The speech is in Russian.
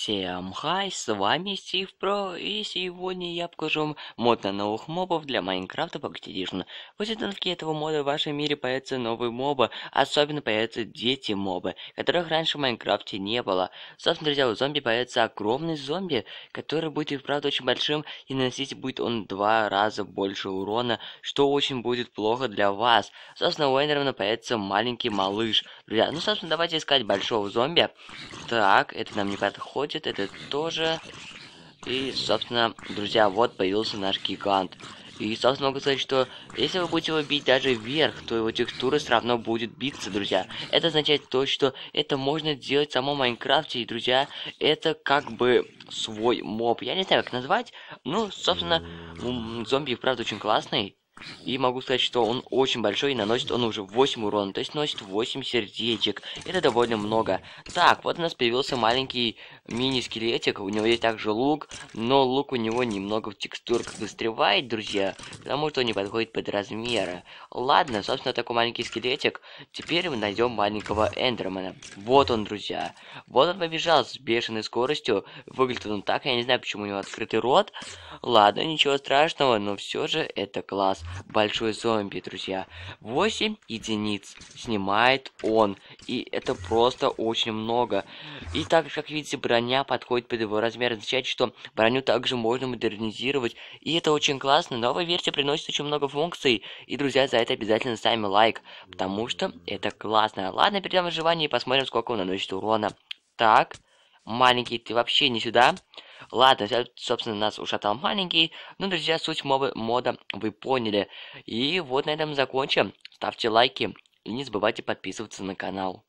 Всем хай, с вами Стив и сегодня я покажу вам мод на новых мобов для Майнкрафта Pocket Edition. После установки этого мода в вашем мире появятся новые мобы, особенно появятся дети-мобы, которых раньше в Майнкрафте не было. Собственно, друзья, у зомби появится огромный зомби, который будет и вправду очень большим, и наносить будет он два раза больше урона, что очень будет плохо для вас. Собственно, у Эндермана появится маленький малыш, Друзья, ну, собственно, давайте искать большого зомби. Так, это нам не подходит, это тоже. И, собственно, друзья, вот появился наш гигант. И, собственно, могу сказать, что если вы будете его бить даже вверх, то его текстуры все равно будет биться, друзья. Это означает то, что это можно делать в самом Майнкрафте, и, друзья, это как бы свой моб. Я не знаю, как назвать. Ну, собственно, зомби, правда, очень классный. И могу сказать, что он очень большой, и наносит он уже 8 урона, то есть носит 8 сердечек. Это довольно много. Так, вот у нас появился маленький мини-скелетик, у него есть также лук, но лук у него немного в текстурках застревает, друзья, потому что он не подходит под размеры. Ладно, собственно, такой маленький скелетик. Теперь мы найдем маленького эндермена. Вот он, друзья. Вот он побежал с бешеной скоростью. Выглядит он так, я не знаю, почему у него открытый рот. Ладно, ничего страшного, но все же это класс большой зомби, друзья. 8 единиц снимает он. И это просто очень много. И так, как видите, броня подходит под его размер. Означает, что броню также можно модернизировать. И это очень классно. Новая версия приносит очень много функций. И, друзья, за это обязательно ставим лайк. Потому что это классно. Ладно, перейдем в выживание и посмотрим, сколько он наносит урона. Так, маленький, ты вообще не сюда. Ладно, я, собственно, нас ушатал маленький. Ну, друзья, суть мовы мода вы поняли. И вот на этом закончим. Ставьте лайки и не забывайте подписываться на канал.